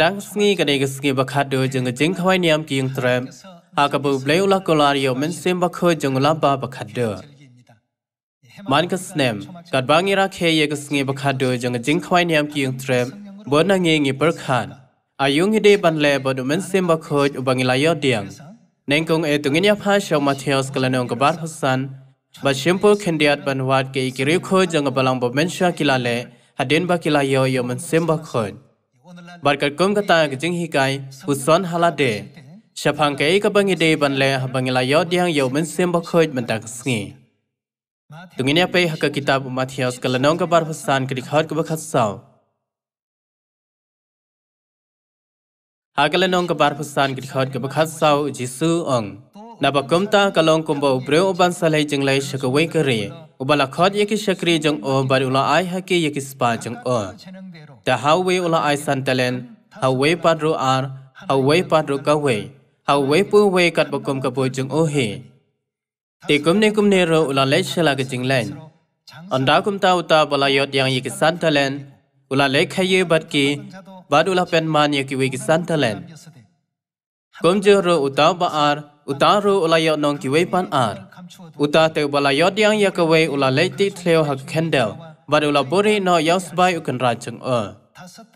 dang sngi ka ne ga sngi ba kha do jeng ga jeng khwai niam ki yong tram ha ka bu ble ula ko la ri yo men sim ba kho jeng la ba ba kha do man ka snem ka bang ira khe ye ga sngi ba kha do jeng ga jeng khwai niam ki yong tram bo na nge nge par khan a yong de ban le ba do men sim ba kho u bang la yo diang neng kong e tung ni ya pha sha ma theos ka la nong ka bar hasan ba shim po khen diat ban wat ke ki ri kho jeng ba lang ba men sha ki la le ha den ba ki la yo yo men sim ba kho Barkat kom kata kejeng hikai huson halade. Syapang kei kabangi de banle habangi layot yang yau mensem bakhoit mentak sngi. Tungin pe hak kitab Matius kalanong ka bar husan krik hot ka bakhat saw. Hakalanong ka bar husan krik hot ka bakhat saw jisu ong. Nabakumta kalong kumbo ubreu uban salai jenglai shakawai kare. Ubala khot yaki shakri jang o bari ula ai haki yaki spa jang o. Ta how we ula ai santalen, how we padru ar, how we padru ka we, how we pu we kat bakum ka bo jang o he. Ti kum ne kum ne ro ula le shala ka jing len. Anda kum ta uta bala yot yang yaki santalen, ula le khaye bat ki, bad ula pen man yaki we ki santalen. Kum jo ro uta ba ar, uta ro ula yot nong ki we pan ar. Uta teu bala yod yang ya kawe ula leiti tleo hak kendel, bad ula buri no yang sebaik ukan rajung o. E.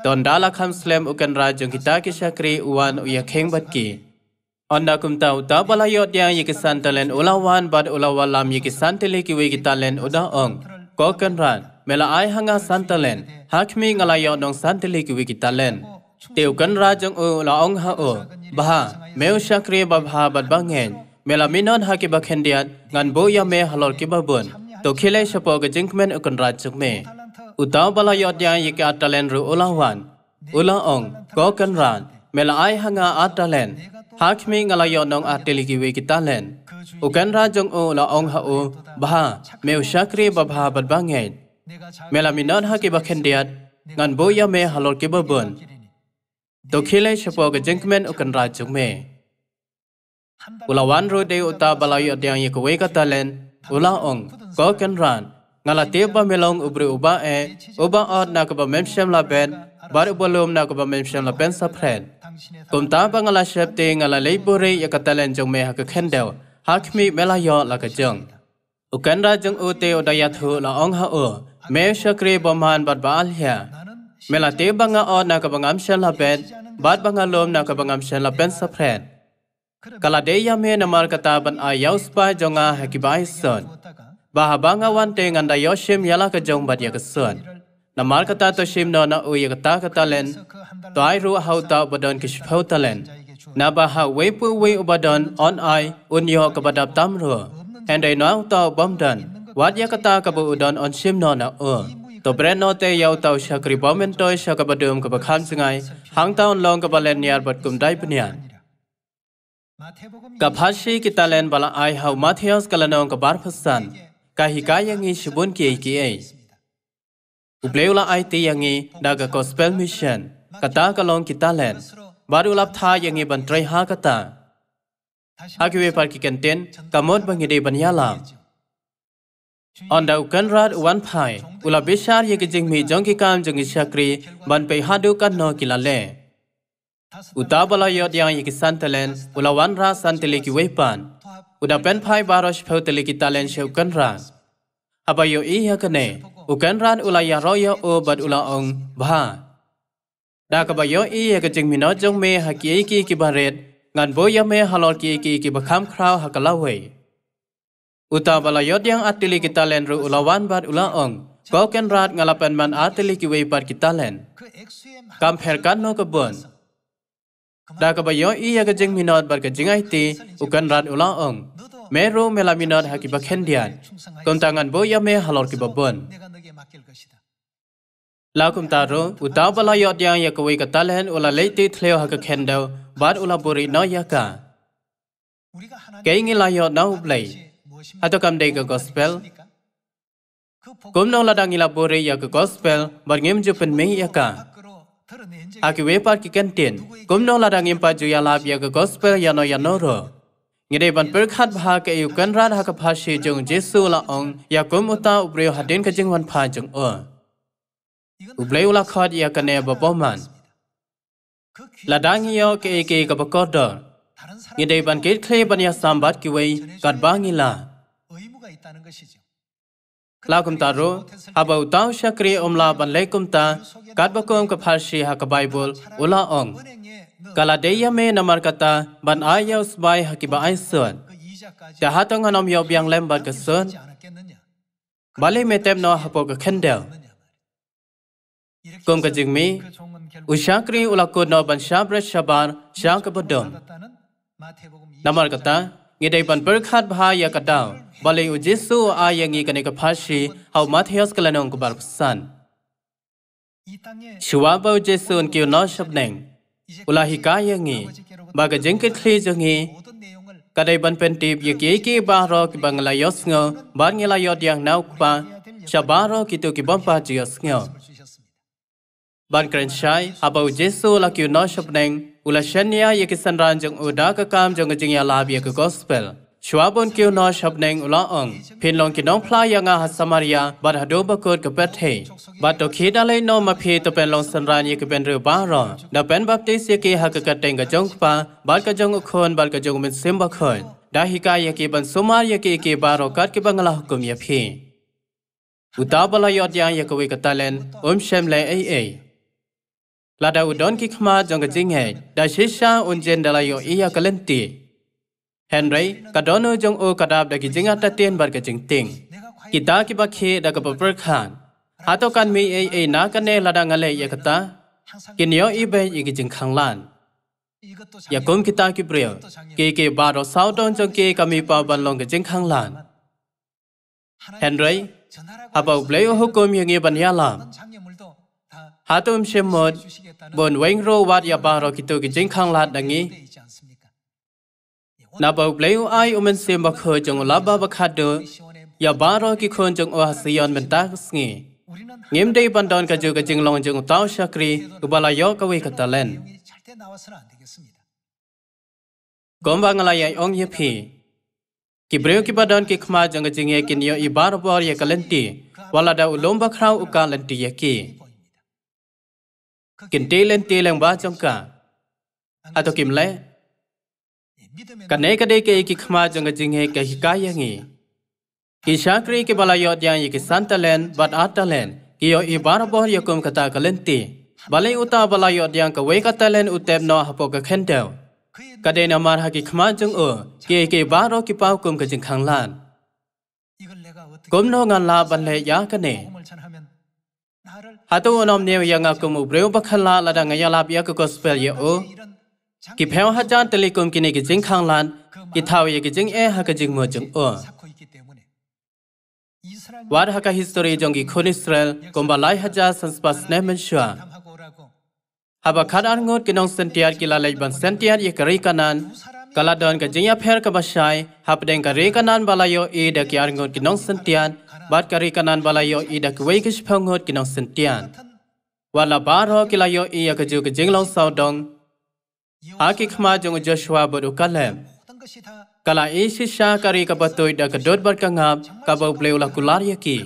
Don dala kham slem ukan rajung kita kisakri uan uya keng bat ki. Onda kum ta uta bala yod yang ya kisan talen ula wan bad ula walam ya kisan tele kiwe kita len uda ong. Ko kan ran, mela ay hanga san talen, hakmi ngalayo nong san tele kiwe kita len. Teu kan rajung u e ula ong ha o, baha, meu syakri babha bad bangen, Melaminon haki bakhendiat ngan bo ya me halor ki babun. To khile shapo ge jingmen ukon rajik me. Utau bala yodya yik atalen ru ulawan. Ula ong go kan ran. Mela ai hanga atalen. Hakmi ngala yodong ateliki we kitalen. Ukan rajong o la ong ha o baha meu shakri babha badbanget. Melaminon haki bakhendiat ngan bo ya me halor ki babun. To khile shapo ge jingmen ukon rajik me. ula wan ru de uta balai atyang ye kuwe ka talen ula ong ko ken ran ngala te ba melong ubri uba e uba od na ka ba la ben bar bolom na ka ba la ben sa phren kum ta ba ngala shep te ngala lei buri re ye ka talen jong me ha ka khen deu ha khmi mela yo la ka jong ukan ra jong u te odaya thu la ong ha u me shakri ba man bat ba al ya mela te ba nga od na ka ba ngam shem la ben bat ba nga na ka ba ngam shem la ben sa phren Kala daya me namar kata ban ayau spa jonga hakibai son. Bah bangawan te nganda yoshim yala ka jong bat yak son. Namar kata to shim no na uyak ta kata len. To ai ru hau ta badon ki shpau ta len. Na ba ha we pu we ubadon on ai un yo ka badap tam ru. And ai no ta bom dan. Wat yak ta ka bu udon on shim no na u. To bre no te yau ta shakri bomen to shakabadum ka bakhan sungai. Hang ta on long ka balen yar bat kum dai pnian. Kabhashi kita lain bala ai hau Matthias kalanong kabar pesan. Kahikayang i shibun ki AKA. Ubleula ai ti yang i daga gospel mission. Kata kalong kita lain. Baru lap tha yang i bantrai ha kata. Akiwe par ki kenten kamot bangide banyalam. Onda ukan rat uan pai. Ula besar yang kejeng mi jong ki kam jong i syakri ban pe hadu kan no kilale. Uda bala yod yang iki santelen, ula wan ra santeliki wepan. Uda ben pai barosh peuteliki talen sheukan ran. Apa yo iya kene, ukan ran ula ya roya o bad ula ong bah. Da ka ba yo iya ka jing mino jong me ha ki ki ki baret, ngan bo ya me halol ki ki ki bakam kraw ha kalawe. Uta bala yod yang atili kita len ru ula wan bad ula ong. Kau kan rat ngalapan man atili ki wepat kita len. Kamperkan no kebun. Da ka bayo i ya ga jing minot bar ka jing ti u kan rat ula ong. Me ro me la minot ha ki ba khen dian. Kon ta ngan bo ya me halor ki ba bun. La kum ta ro u ta bala yo dian ya ka wei ka tal hen ula le ti thle ha ka khen dau bar ula bori no ya ka. Ke ingi la yo na u blai. Ha to kam de ga gospel. Kum nong la dangila bori ya ka gospel bar ngem ju pen me ya ka. Aki wepa ki kentin, kumno ladang impa juya labia ke gospel yano yanoro. Ngide ban berkat bha ke yukan ran ha ke phashi jung Jesu la ong ya kum uta ubreo hadin ke jing wan pha jung o. Ubreo la khot ya kane ba boman. Ladang yo ke ke ke bakodo. Ngide ban ke kle ban ya sambat ki wei kat bangila. 의무가 있다는 것이죠. လောက်ကမ်တာရောဟဘောတောင်းရှက်ခရီအုံလာဘန်လေကမ်တာကတ်ဘကုံကဖာရှိဟကဘိုင်ဘလ်ဝလာအုံကလာဒေယမေနမာကတာဘန်အိုင်ယောစဘိုင်ဟကိဘအိုင်ဆန်တဟတ်ငနမယောဘျံလမ်ဘကဆန်ဘလေမေတမ်နောဟဘောကခန်ဒဲကုံကဂျင်မီဥရှာခရီဥလာကုနောဘန်ရှာဘရရှဘန်ရှာကဘဒုံနမာကတာငေဒေဘန်ပရခတ်ဘာယကတာ Baling u Jesu a yangi kane ka phashi hau Matthias kalanong ku barp san. Shua ba u Jesu un kiu no shab neng. Ulahi ka yangi ba ka jengke thli jangi ka dai ban pen tip ye ki ki ba ro ki bang la yos ngo ba ngi la yod yang nau pa sha ba ro ki tu ki bom pa ji yos ngo. Ban kren shai haba u Jesu la kiu no shab neng ula shanya ye ki san ran jang u da ka kam jang jing ya la bi ka gospel. Shwabon kiu no shabneng ula ong. Pin long kinong pla yang ahas samaria, bat hadu bakut ke bet hei. Bat to kida lay no ma pi to pen long senran yi ke pen riu baro. Da pen baptis yi ki ha ke kateng ke jong pa, bat ke jong ukun, bat ke jong min sim bakut. Da hika yi ya ki ban sumar yi ki ki baro kat ki bangala hukum yi ya pi. Uta bala yot yang yi ya kewi ke talen, um shem lay ay ay. Lada udon ki kama jong ke jing hei, da shisha unjen dalayo iya kalenti. Uta bala yot yang yi kewi ke talen, um shem lay ay ay. ฮนรีกดอนจงโอกระดาบดกิจงอาตเตียนบาร์กจิงติงกิตาคิบักเฮดักบับเบิร์กฮันฮาตโอการมีเอเอนากันเนลดังเลยยากตากินยออีเบยกิจงขังลานยากุมกิตาคิเบริลเกเกบาร์โอซาวดอนจงเกกามีปาบันลงกจิงขังลานฮนรีอาบเอาเบลโอฮกุมยังเงีบันยาลามฮาตโอมเชมมดบนเวงโรวัดยาบาร์โอกิโตกิจิงขังลานดังนี้ na ba bleu ai um en sem ba khö jong la ba ba khat do ya ba ro ki khon jong o asian men ta ngi ngem dei ban don ka ju ka jing long jong taw shakri ku bala yo ka we ka talen gom ba ngala yai ong ye phi ki breu ki ba don ki khma jong ka jing ye kin yo i ba ro ba ye ka len ti wala da ulom ba khrau u ka len ti ye ki kin te len te leng ba jong ka ato kim le Kadai-kadai ke iki khma jang jinghe ke hikayangi. Ki shakri ke balayot yang iki santalen bat atalen ki yo ibar boh yakum kata kalenti. Balai uta balayot yang ke wei katalen utep no hapo ke kendel. Kadai namar haki khma jang u ki iki baro ki pau kum ke jing khang lan. Kum no ngan la ban le ya kane. Hatu onom ne yang aku mu breu bakhala ladang ya lab ya ke gospel ya u. ki pheo ha chan telecom ki ne ki jing khang lan ki thaw ye ki jing e ha ka jing mo jing o war ha ka history jong gi khon israel kom ba lai ha cha sans pas ne men shwa ha ba khad ar ngot ki nong sen tiar ki la lai ban sen tiar ye ka ri ka nan kala don ka jing ya pher ka ba shai ha pa den ka ri ka nan ba la yo e da ki ar ngot ki nong sen tiar ba ka ri ka nan ba la yo e da ki wei ki shpong ngot ki nong sen tiar wala ba ro ki la yo e ya ka ju ki jing long sao dong Akik ma jong Joshua bodu kalem. Kala isi sya kari kabatoi da kedot berkangap, kabau beliau laku lari ki.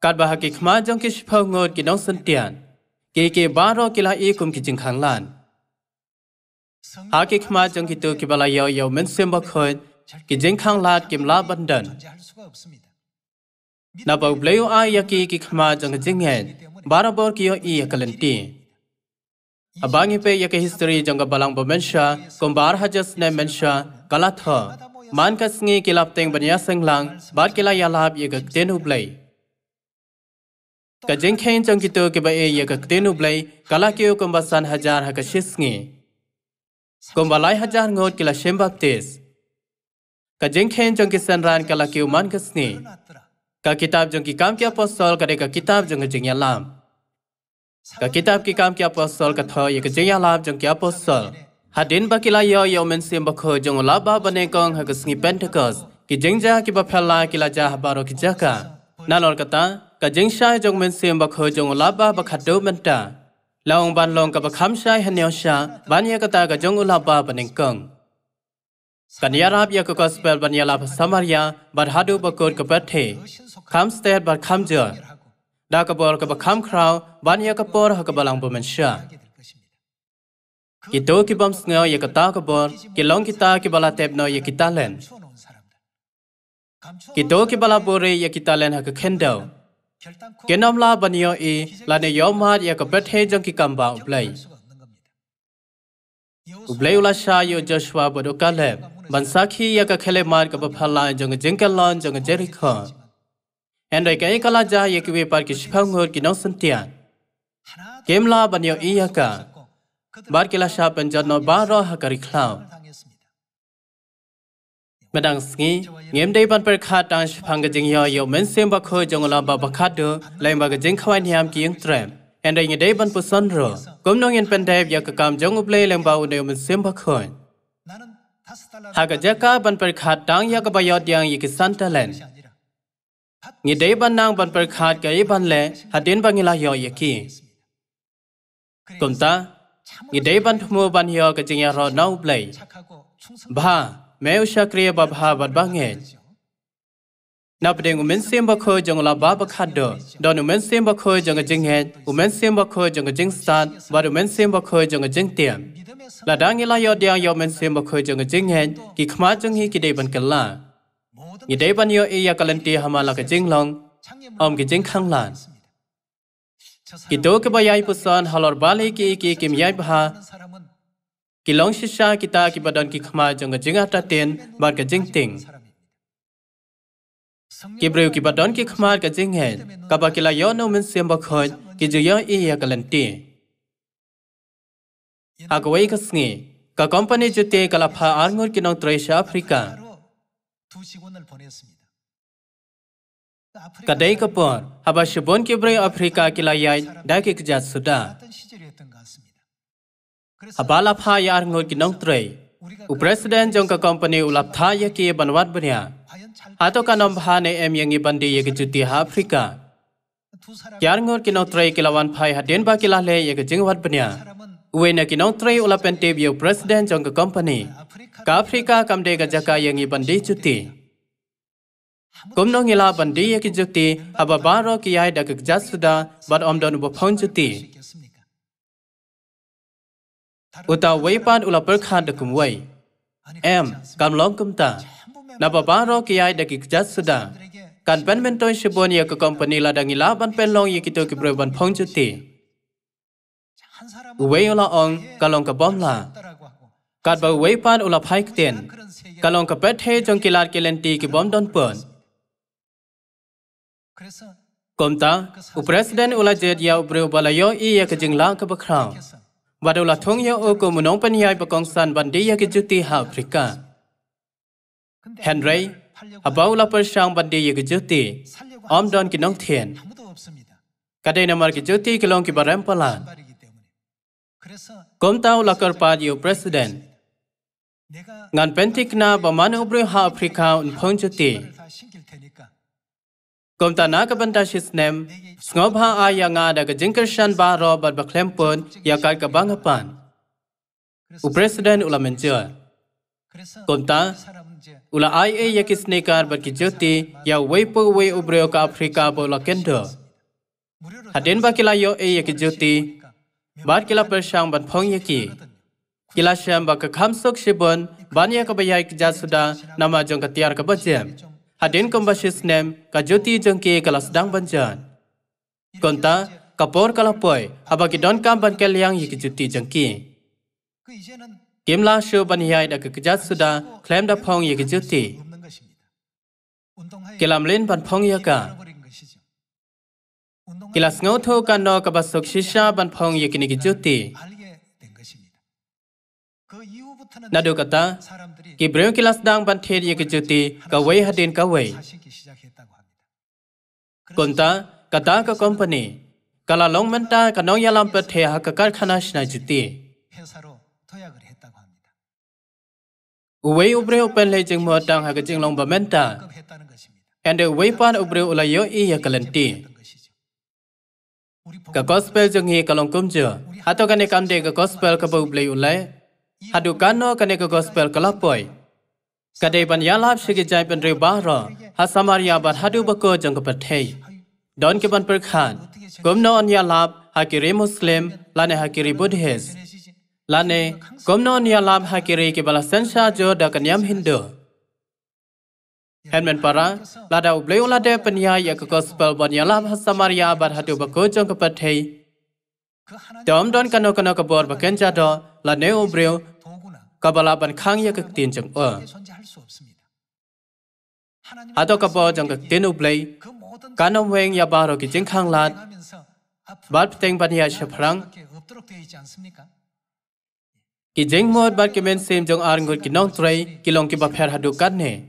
Kad bahak ik ma jong kish pangod ki dong sentian, ki ki baro kila ikum ki jingkang lan. Akik ma jong kitu ki bala yau yau mensim bakhoid, ki jingkang lat kim la bandan. Nabau beliau ayaki ki ma jong jingen, baro bor kiyo iya kalentin. Abang Ipe yake history jangka balang bomensha, kombar hajas ne mensha, kalat ha Man ka kasngi kilap teng banya senglang, bar kila yalap yake ten khen jang kitu ke ba e yake ten kala ke kombasan hajar ha ka shisngi Kombalai hajar ngot kila shem baptis. jang ki sanran kala ke man ka kasni. Ka kitab jang ki kam kia apostol ka kitab jang jangka yalam Kakita apkikam kia apostol katho ye kajaya lab jong kia apostol. Hadin bakila yo yo men sim bakho jong laba bane kong ha kasngi pentecost. Ki jengja ki baphala kila jah baro ki jaka. Nalor kata ka jengsha jong men sim bakho jong laba bakhato menta. Laong ban long ka bakham shai hanyo sha banya kata ka jong laba bane kong. Kanya rap ya ka gospel banya lab samaria bar hadu bakod ka pathe. Kham state bar kham jor. Dakabor kabor ka bakam kraw ban ya kabor ha kabalang bomen sha. Ki ki bam sngo ya ka ta ki long kita ki bala tep no ya kita len. Ki do ki bala bore ya kita len ha ka kendo. Ki la ban yo i la ne yo ma ya ka bet jong ki kamba ublay. Ublay ula sha yo Joshua Bodokale, Caleb. Bansakhi ya ka khele mar ka baphala jong jengkalon jong Jericho. Henry ke ikala ja ye ki par ki shifang hor ki nong sentian. Kemla ban yo iya ka. Bar kila sha penjat no ba ro ha kari klau. Medang sngi ngem dei ban per kha tang shifang ga jing yo yo xem sem ba kho jong la ba ba kha do lai ba ga jing anh niam ki yeng trem. Henry ngi dei ban puson ro. Kom nong en pen dei ya ka kam jong up lai lem ba u ne men sem ba kho. Haka jaka ban per kha tang ya ka ba yo yang yi ki santalen. ngide ban nang ban per khat ka ban le hatin bangila yo yaki kumta ngide ban thmu ban yo ka jing ya ro nau play ba meu shakriya ba bha bat ba nge na pdeng umen sem ba kho jong la ba ba khat do don umen sem ba kho jong jing he umen sem ba kho jong jing san ba umen sem ba kho jong jing tiam la dang la yo dia yo men sem ba kho jong jing he ki khma jong hi ki de ban kala Như đấy bao nhiêu iya kalanti hamala ke jinglong, om ke jing khang lan. Kito ke bayai pusan halor bali ki ki kim yai bha. Kilong shisha kita ki badan ki khma jong ke jing ata ten bar ke jing ting. Kibreu ki badan ki khma ke jing hen, kaba kila yo no min siam ba khoj ki ju yo iya kalanti. Agwai kasngi, ka company jute kalapha arngur kinong Tresha Afrika. Kadai Kapoor, Habashibon Kibre Afrika Kilayay, Dakik Jat Sudan. Habalapha Yar Ngol Kinong Trey, U President Jong Ka Company Ulaptha Yaki Banwat Banya, Hato Kanom Bhane Em Yangi Bandi Yaki Juti Afrika. Yar Ngol Kinong Trey Kilawan Pai Haden Bakilale Yaki Jingwat Banya. we na ki nong tray ola pen tebio president jong company ka afrika kam de ga jaka yang i bandi chuti kum nong bandi ye ki aba baro ki ai da ga jasuda but om don bo phong chuti uta wei pan ola per khan de kum wei em kam long kum ta na ba ba ki ai da ki jasuda kan pen men toy shibon ye company la dang ila ban pen long ye ki to ki chuti Uweyola ong kalong kabongla. Kadba pan ula phaik tin. Kalong kapethe jong kilar kilenti ki bom don pun. Komta, u presiden ula jet ya upre ubalayo i ya ke jingla ke bakhrao. Wada ula thong ya uko munong paniyai pakong san bandi ya ke juti ha Afrika. Henry, apa ha ula persyang bandi ya ke juti, om don ki nong thien. Kadai namar ke juti kilong ki barempalan. Kadai ke juti kilong Kom tahu lakar padu presiden. Ngan pentik na baman ubru ha Afrika un pengcuti. Kom ta nak bentar sis nem. Sngob ha ayah ngah dah kejengker shan ba ro bar baklem pun ya kai kebang hepan. Ha U presiden ulah menjual. Kom ta ulah ayah e ya kis nekar bar kejuti ya wepo we ubru ka Afrika bolak kendo. Hadin ba kila yo ayah e kejuti Markila Persang ban phong yaki. Kila siam ba ka kham sok si bun, ban ya ka bayai ka jasuda, nama jong ka tiar ka bajem. Hadin kumba shis nem, ka juti jong ki kala sedang ban jan. Kunta, ka por kala poy, haba ki don kam ban ke liang yi ka juti jong ki. Kim la shu ban yai da ke ka jasuda, klem da phong yi ka juti. Kila mlin ban phong yaka. Kila phong yaka. Kilas ngautu kano kabasuk shisha banpong yakini kijuti. Nadu kata, ki brio kilas dang banthir yakijuti kawai hadin kawai. Kunta, kata ka company, kala long menta kano yalam pethe haka karkhana shina juti. Uwe ubre upen le jing muatang haka jing long bamenta. Ande uwe pan ubre ulayo iya kalenti. Kalenti ka gospel jong hi kalong kum atau hato kane kam de gospel ka bau blei ulai hado kano kane ka gospel kala poi ka de ban yan lap shige jai pen re ha samaria ba hado ba ko jong don ke ban per khan kum no an yan lap ha ki re muslim la ne ha ki re buddhist la ne kum no an yan lap ha ki re ke jo da kan hindu Henmen para, lada bleung lada penia ya ke gospel bonya lam hasamaria bad hatu bako jong ke pathei. Dom don kano kano ke bor baken jado, la ne ubreu, kabala ban khang ya ke tin jong o. Hato ke bor jong ke tin ublei, kano weng ya baro ki jing khang lad, bad pteng penia sheprang, ki jing mod bad kemen sim jong ar ngut ki nong tray, ki long ki ba pher hatu ne.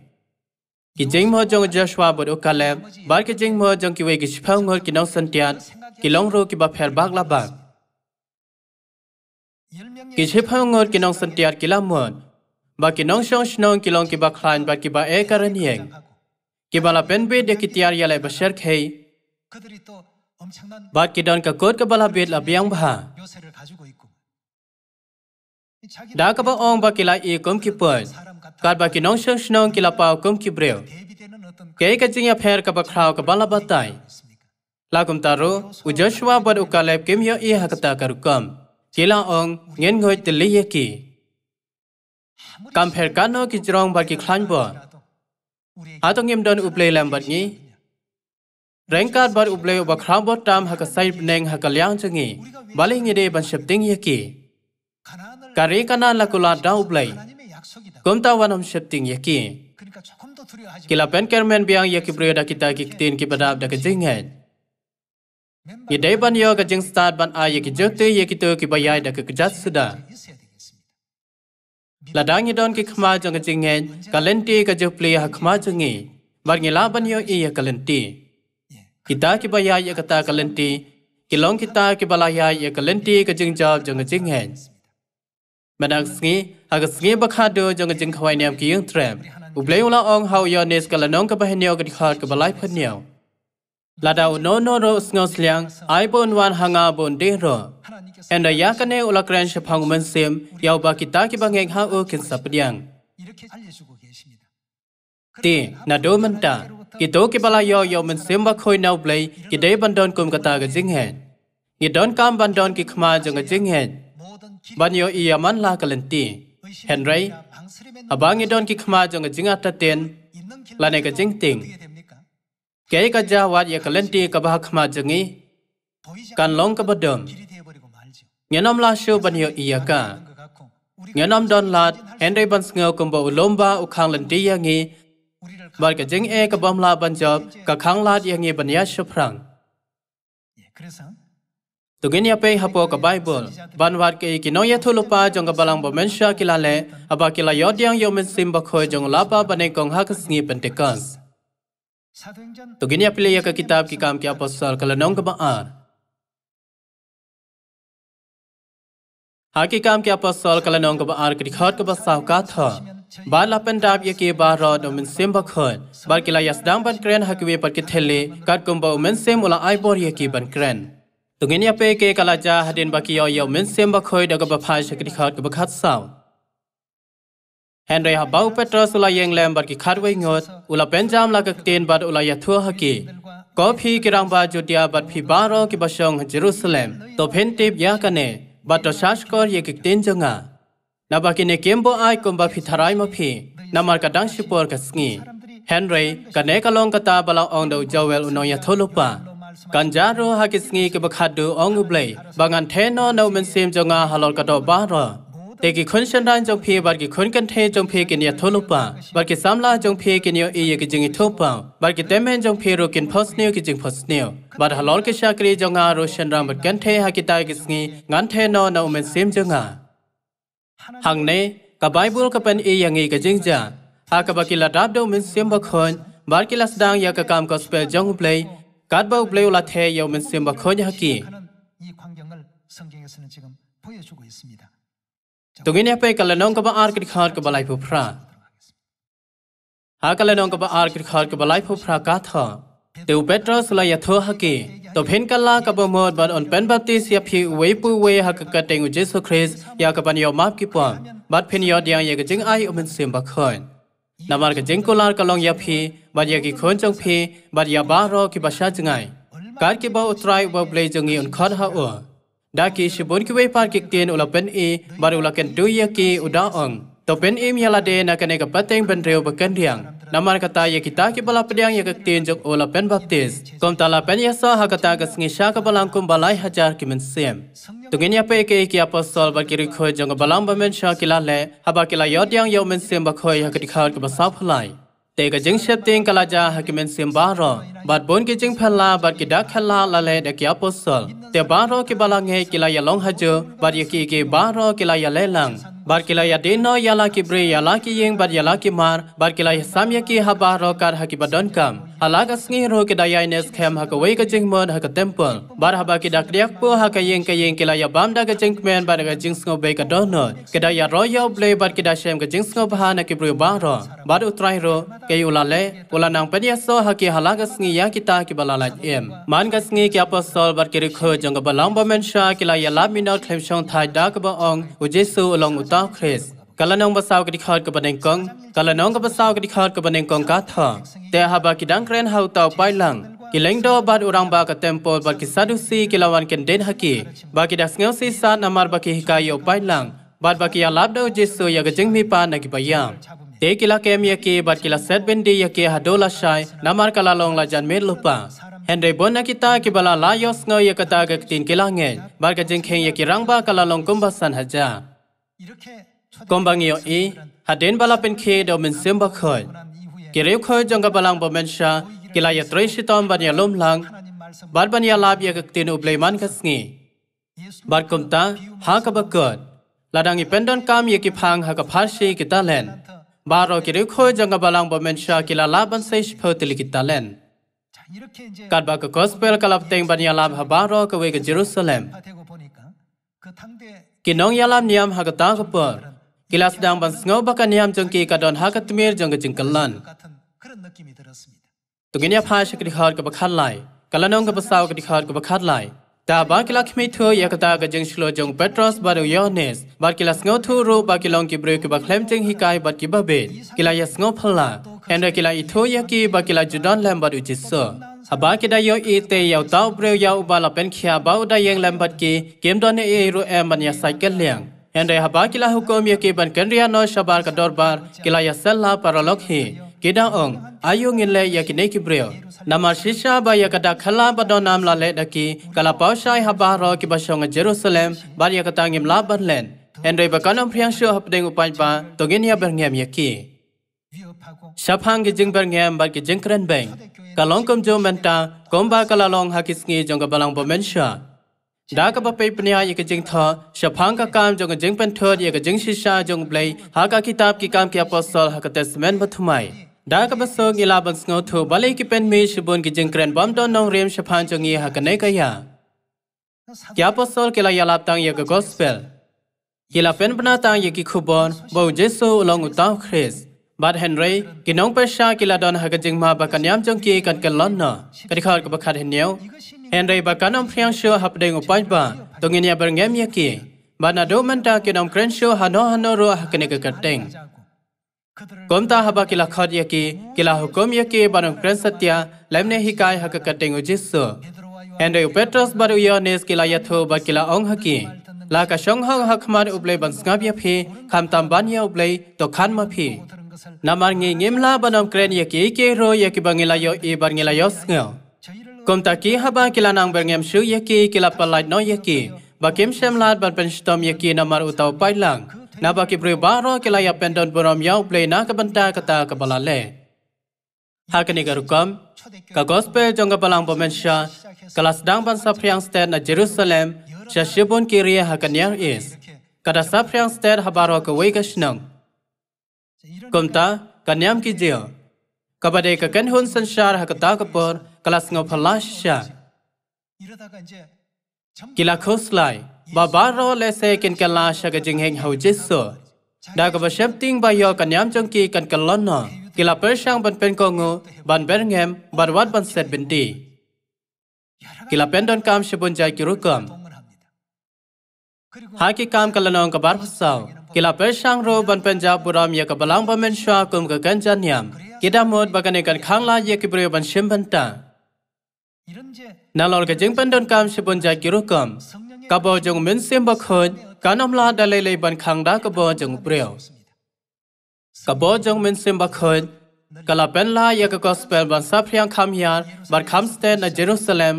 कि जिंग मोह जंग जश्वा बोर उकाले बार के जिंग मोह जंग की वे कि छिपा उंगर कि नौ कि लोंग रो कि बफेर बाग ला कि छिपा उंगर कि नौ कि लामुन बा कि नौ शौंग शनौंग कि लोंग कि बा खलान बा कि बा एक अरन येंग कि बाला पेन बेद कि तियार याले बशर खे बाद कि का कोट का बाला बेद các Kadba ki nong sung snong ki lapao kum ki breo. Ke ka jing ya pher ka bakhraw ka bala batai. La kum taro u Joshua bad u kaleb kim yo i hakata kar kam. Kila ong ngen ngoi tili ye ki. Kam pher kano ki jrong bad ki khlan bo. Atong yem don u play lam bad ni. Rengkat bad u play u bakhraw bad tam hakasai neng hakalyang changi. Bali ngide ban shapting ye ki. Kari kana lakula da u play. Kuntawan om shifting yaki. Kila penker men biang yaki priya da kita kiktin ki badab da kajing hai. Ye day ban yo kajing start ban a yaki jote yaki tu ki bayai da kajat suda. Ladang yidon ki khma jang kajing hai kalenti kajuk priya ha khma jangi. Bar ngila ban yo ya, iya ya, kalenti. Ya, kita ki bayai ya kata kalenti. Kilong kita ki balayai ya kalenti kajing jawab jang kajing hai. Menang sengi, agus nghe bạc hát đô dòng chân khói niệm kì yên trem. U blei ula ong hau yo nes kala nong ka bahenyo ka dikhat ka balai phat niaw. Ladao no no ro sngaus liang ai bon wan hanga bon de ro. Enda ya kane ula kran she phang men sem yau ba kita ki bangeng ha o kin sap diang. Ti na do man ta. Ki to ki bala yo yo men sem ba khoi nau blei ki de ban don kum kata ga jing hen. Ni don kam ban don ki khma jong ga jing hen. Ban yo i man la kalanti. Henry, abang idon ki khma jong jing atta ten la ne ka jing ting. Ke ka ja wat ye kalenti ka ba khma jangi kan long ka badom. Ngenom la shu ban yo iya ka. Ngenom don lat Henry ban sngo kumbo ulomba u khang lenti ya ngi bar ka jing e ka bom la ban job ka khang lat ya ngi ban ya shu prang. Tugin yape hapo ka Bible. Banwat ke ikinoye tulupa jong kabalang bomensha kilale aba kila yodyang yomen simba khoy jong lapa bane kong hakasngi pentekas. Tugin yape liya ka kitab ki kam ki apostol kalanong kabaan. Haki kam ki apostol kalanong kabaan kedikhot kabasaw ka tha. Ba lapen dab ye ke ba ro do min simba khoy. Ba kila yasdang ban kren hakwe par kithele kat kumba men sim ula ai bor ye ki ban kren. tungen ya pe ke kala ja hadin ba ki yo yo min sem ba khoi da ga ba phai shakri khat ga khat saw henry ha bau petros ula yeng lem bar ki khat wai ngot ula penjam la ka ten bar ula ya thua ha ki kofi ki rang ba jotia bar phi Baro ro ki ba jerusalem to phen tip ya ka ne ba to shash kor ye ki ten janga na ba ki ne kembo ai kom ba phi tharai ma phi na mar ka dang shipor ka sngi henry ka ne ka long ka ta bala ong do jawel uno ya tholopa Kanjaro hakisngi ke bakhadu ongublay bangan theno no mensim jonga halol kato bahra. Teki khun shan ran jong phi bar ki khun kan the jong phi kin ya tholupa bar ki samla jong phi kin yo e ye ki jingi thopa bar ki temen jong phi ro kin phosniu ki jing phosniu bar halol ke shakri jonga ro shan ram bar kan the hakitai kisngi ngan the no no mensim jonga. Hangne ka Bible ka pen e yangi ka jingja ha ka bakila dab do mensim bakhon bar kilas dang ya ka kam gospel jong play กัดบอกเลยวลาเทียวมันเสียมาคนยากีตรงนี้เป็นกันเลยน้องกับอาร์กิคาร์กับลายผู้พระหากันเลยน้องกับอาร์กิคาร์กับลายผู้พระกัดเถอเดี๋ยวเปตรสลายทัวฮักกีตัวเพนกัลลากับมอดบัดอันเป็นบัตเสยพิเวปุเวฮักกัดเตงอุจิสุคริสยากับันยอมาบกิปอนบัดเพนยอดยังยังกับจึงไออุมันเสียมบัคเฮนนามาร์กจึงกุลาร์กับลองยพี बजे की खून चौंक फी बजिया बाह रो की बसा चुनाई कार के बहु उतराय बबले जंगी उनखर हा डाकी शिबुन की वही पार की तीन उला पेन ई बार उला कैन टू या की उदा अंग तो पेन ई मिला दे न कने का पते बन रेव बकन रियांग नमार कता ये किता की बला पड़ियांग ये कक जो उला पेन बप्तिस कम ताला पेन ये सा हा कता का सिंगी शाह बलांग कुम बलाई हजार की मिन सेम तो गिन या पे के एक या पसल बर की रिखो जंग बलांग बमेन शाह किला ले हबा किला यौ मिन सेम बखो यह कटिखार के बसाव फलाई Tê cái chính xếp tiên kala ja hakimen sim ba ro. Bạt bốn cái chính phan la bạt cái đá khăn la là lệ đã kia post sol. Tê ba ro cái ba la nghe kila ya long hajo bạt yaki cái ba ro kila ya lê lang. Barkila ya dino yala ki bri yala ki yeng bar yala ki mar barkila ya sam ya ki haba ro kar ha ki badon kam alak asngi ro ki daya ines khem ha ka wei ka jing mon ha ka temple bar haba ki dak riak po ha ka yeng ka yeng kila ya bam da ka jing men bar ka jing sngo be ka dono ke daya ro ya ble bar ki da shem ka jing sngo ba na ki bri ba ro bar utrai ro ke ula le ula nang pe ya so ha ki halak asngi ya ki ta ki balala em man ka sngi ki apostol bar ki ri kho jong ka balang ba men sha kila ya la minot khlem shong thai dak ba ong u jesu long uta ka ka ka di baneng baneng kong? kong tha? Te Te ha ha ba ba ba ba ba ba Ba ba ki Ki ki ki ki ki ki ki ki ki ki ki dang kren hau tau pai pai lang. lang. leng do do urang tempo sadu si si lawan ken den haki. das sa hikai ya ya ya ga mi pa na la la la la la kem set shai long jan me lupa. Henry ki ki ta bala la yos kibala ya ka ta ga kilangin. ki la nge. ba ka ka khen ya ki rang ba la kalalong kumbasan ja. Kombangiyo i hadin bala pen ke do men simba khoi. Kireu khoi jonga balang bo men sha kila ya trei shitom ban ya lom lang bar ban ya lab ya kak tin ubleiman kas ngi. Bar kum ta ha ka ba kot. Ladang i pendon kam ye ki phang ha ka phar shi ki ta len. Bar ro kireu khoi jonga balang bo men sha kila lab ban sei shpho tili ki ta len. Kat ba ka gospel kalap teng ban ya lab ha bar ro ka we ka Jerusalem. กินองยาลามนียมหักตางกับเปอร์กิลาสดังบันสงบกันนียมจงกีกัดดอนหักตมีร์จงกจิงกัลลันตุกินยาพาชกิดขาดกับบัคัดไลกัลลันองกับบัสาวกิดขาดกับบัคัดไล Ta bakila mi thu yakata ka jeng shlo jong Petros baru Yohanes. Bakilas sngo thu ru bakilong ki breu ki baklem jeng hikai bat ki babet. Kila ya sngo phala. Enda kila ithu yaki bakila Jordan lem baru jisso. Aba ki da yo i te yau tau breu yau bala pen khia ba da yeng lem bat ki game don e ru e man ya cycle liang. ya haba kila hukom yaki ban kenriya no shabar ka dorbar kila ya yasella paralok hi. ke dang ong ayo ngin le ya kinai ki bre na ma shisha ba ya kata khala pa do nam la le daki kala pa shai ha ba ro ki ba shong a e jerusalem ba ya kata ngim la ban len en re ba kan ong phyang sho hap deng upai pa to gen ya ber ngem ya ki sha phang ge jing ber ngem ba ki jing kren bang kalong kom jo men ta kom ba kala long ha kis ngi jong ga balang ba men sha ဒါကပပိပနိယယကဂျင်းသရှဖန်ကကမ်ဂျင်းဂျင်းပန်ထောယကဂျင်းရှိရှာဂျုံပလေဟာကကီတပ်ကီကမ်ကီအပိုစတောဟာကတက်စမန်ဘထမိုင် Đã các bác sơ nghi là bằng ngô thủ bà lê kì bên mi sư bồn kì dừng kren bom đón nông riêng sư phan cho nghi hạ gần nây cây hạ. Kya bác sơ kì là yà lạp tăng yà gà gospel. Kì là phên bà tăng yà kì khu bồn bầu dê sư lòng ngụ tăng Chris. Bát Henry, kì nông bác sơ kì là đòn hạ gà dừng mà bà kà nhám chông kì gần gần lón nở. Kà đi khát kà bà khát hình nhau. Henry bà kà nông phiang sư hạp đầy ngụ bách bà. Tông nghi nhà bà ngem yà kì. Bà nà đô mên ta kì nông kren sư hà nô hà nô rùa hạ kì nè gà gà tình. Konta haba kila khot yaki, kila hukum yaki banung kren satya, lemne hikai haka katengu jisu. Andrew Petros baru yonis kila yathu ba kila ong haki. La ka shong hong hak man ublei ban skab ya phi, kham tam ban ya ublei to khan ma phi. Namar ngi ngimla banam kren yaki ke ro yaki bangila yo e bangila yo sngel. Konta ki haba kila nang berngem shu yaki kila palai no yaki, ba kim shem lad ban pen shtom yaki namar utau pailang. na ba ki pri baro ki la ya pendon borom yau play na ka banta ka ta ka bala le ha ka ni ga rukam ka gospel jong ka balang bomen sha ka las dang ban sa priang stand na jerusalem sha shibon ki ri ha ka nyang is ka da sa priang stand ha baro ka we ka shnang kom ta ka nyam ki je ka ba de ka kan hun san sha ha ka ta ka por ka las ngo phala sha 이러다가 이제 Kila lai ba Khoslai, Babaro Lese Kinkala Shaka Jingheng Hau Jisur, Daga Vashem Ting Bayo Kanyam Jongki na Kila Pershang Ban Pen Kongo, Ban Birmingham, Ban Wat Ban Set Bindi. Kila pen Pendon Kam Shibunjai Kirukam. Haki Kam Kalanong Kabar Pasau, Kila Pershang Ro Ban pen Penjab Buram ba Bamen Shua Kum khang Kidamot Baganekan Khangla Yakibriyo Ban Shimban Ta. နာလောကကျင်းပန်ဒွန်ကမ်ရှိပွန်ဂျာကီရုကမ်ကဘောဂျုံမင်းစင်ဘခွန်ကနမ်လာဒလေးလေးပန်ခန်းဒါကဘောဂျုံပရယောကဘောဂျုံမင်းစင်ဘခွန်ကလာပန်လာယကကော့စပယ်ဘန်စာဖရီယံခမ်ယာဘတ်ခမ်စတဲနဂျေရုဆလမ်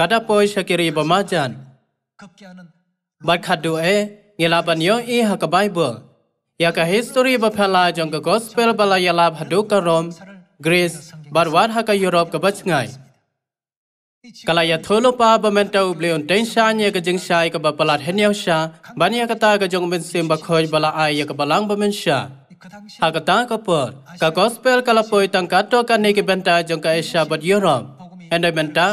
ကဒါပိုရှာကီရီဘမာဂျန်ဘတ်ခတ်ဒူအေငေလာပန်ယောအီဟကဘိုင်ဘောယကဟစ်စတိုရီဘဖလာဂျုံကကော့စပယ်ဘလာယလာဘဒုကရုံဂရေ့စ်ဘတ်ဝါဟကယူရော့ကဘတ်ငိုင် Kalaya tholo pa ba menta ublion den sha nye ga jing sha ik ba pala henyo sha baniya kata ga jong men sim ba khoj bala ai ik ba lang ba men sha ha ga ta ka pa ka gospel kala poi tang ka to ka ne benta jong ka esha ba yoro and ai menta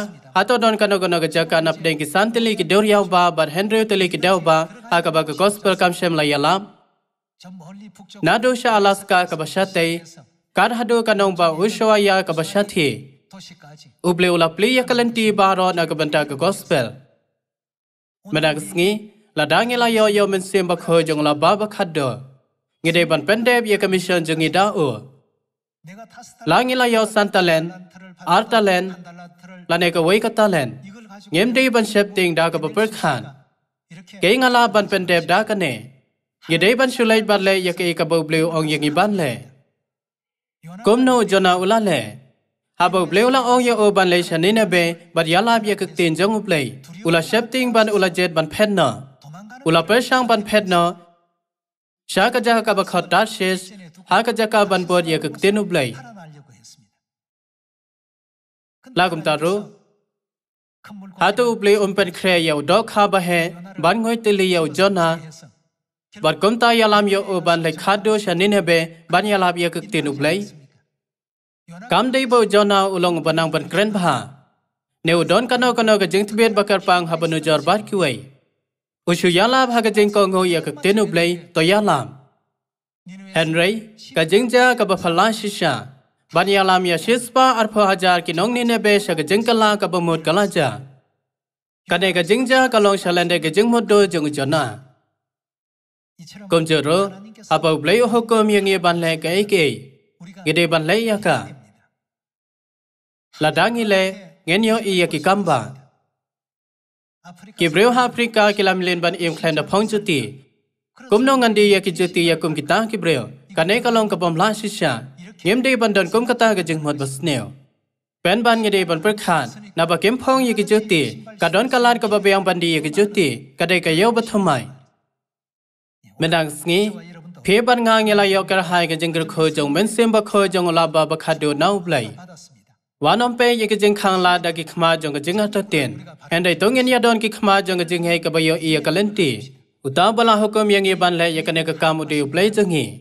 don ka no ga ja nap den santili ke dor yau ba ba henry tili ke dau ba ha ka gospel kam shem la yala na do alaska ka ba sha te kar ba ushwa ya ka ba Uble la pli ya kalenti baro na kabanta ka gospel. Medag sngi, la dangi la yo yo min sim bak ho jong la baba khaddo. Ngi de ban pendeb ya commission jong ida u. La ngi la yo Arta artalen, la ne ka wei ka talen. Ngem de ban shep ting da ka bapur khan. Ke nga la ban pendeb da ka ne. Ngi de ban shulai bat le ya ke ka bo bleu ong yang ban le. Kom no jona ula le. Habau beliau lang ong ya o ban lei shanin na be, bat yalab ya kik tin jong uplei. Ula shepting ban ula jet ban pedna. Ula persang ban pedna. Shaka jaha ka bakhat dashes, haka jaka ban bod ya kik tin uplei. Lagum taru. Hatu uplei umpen kre yau dok ha ba he, ban ngoy tili yau jona. Bat kumta yalam ya o ban lei khadu shanin na be, ban yalab ya kik tin uplei cảm thấy dei bo jona ulong banang ban kren bha. Neu don kano cái chính jing bắc bakar pang ha banu jar bar kêu kiwei. Ushu yala bha ga jing ko ngo ya ka tenu play to yalam. Henry, ka jing ja ka ba phala shisha. Ban yalam ya shispa ar pho hajar ki nong ni ne be sha ga jing kala ka ba mut kala cha, cái này cái chính cha cái long shalande ga jing mut do jung jona. Kom jero, apa blei ho kom yang ye ban le ka eke. Gede ban le yaka là đã nghi lệ nghe nhớ iya kỳ cam bà kỳ breu ha Africa kỳ làm liên ban im khen đập phong chữ tì cũng nông ngăn đi iya kỳ chữ tì iya cùng kỳ ta kỳ breu cả nấy cả lòng cả bom lá xí xả nghiêm đi ban đơn cũng cả ta cái chừng một bớt nèo bên ban nghe đi ban bớt khan na bà kiếm phong iya kỳ chữ tì cả đón cả lan cả bà bèo ban đi iya kỳ chữ tì cả đây cả yếu bất thâm mai mình đang nghĩ phía ban ngang nghe là yêu cả hai cái chừng cái khơi chồng mình xem bà khơi chồng là bà bà khát đồ nấu lại One on pay yek jing khang la da ki khma jong ka jing ta ten. And I dong ya don ki khma jong ka jing hai ka bayo iya kalenti. Uta bala hukum yang iban le yek ne ka kamu de play jing hi.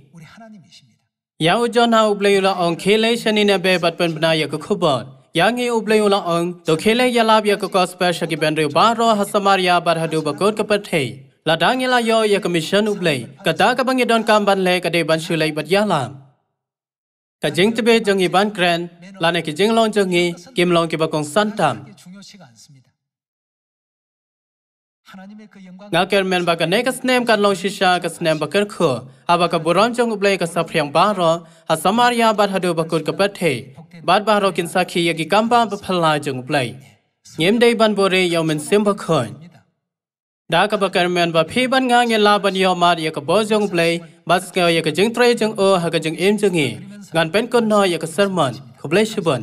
Ya u jon ha u play la on khele shani ne be bat pen bna yek khu bon. Ya ngi u play la on to khele ya la ya ka ko special ki ben re ba ro ha samaria bar ha du ba kot ka pat hei. La da ngi la yo ya commission u play. Ka da ka bang don kam ban le ka de ban shu lai bat ya lam. ka jing tibe jong iban kren la ne ki jing long jong i kim long ki ba kong san tam nga ker men ba ka ne ka snem kan long shisha ka snem ba ker kho aba ka boron jong uble ka sa phriang ba ro ha samaria ba thadu ba kur ka pat the bat ba ro kin sa khi ya ki kam ba ba phala jong uble ngem dei ban bore yaw men sim ba khon ดากับการเมืองว่าพี่บันงางเงลาบันยอมาดีกับบอจงเพลย์บัสเกยักจึงเทรจึงเออหากจึงเอ็มจึงอีงานเป็นคนน้อยยังกเซอร์มันขบเลชิบัน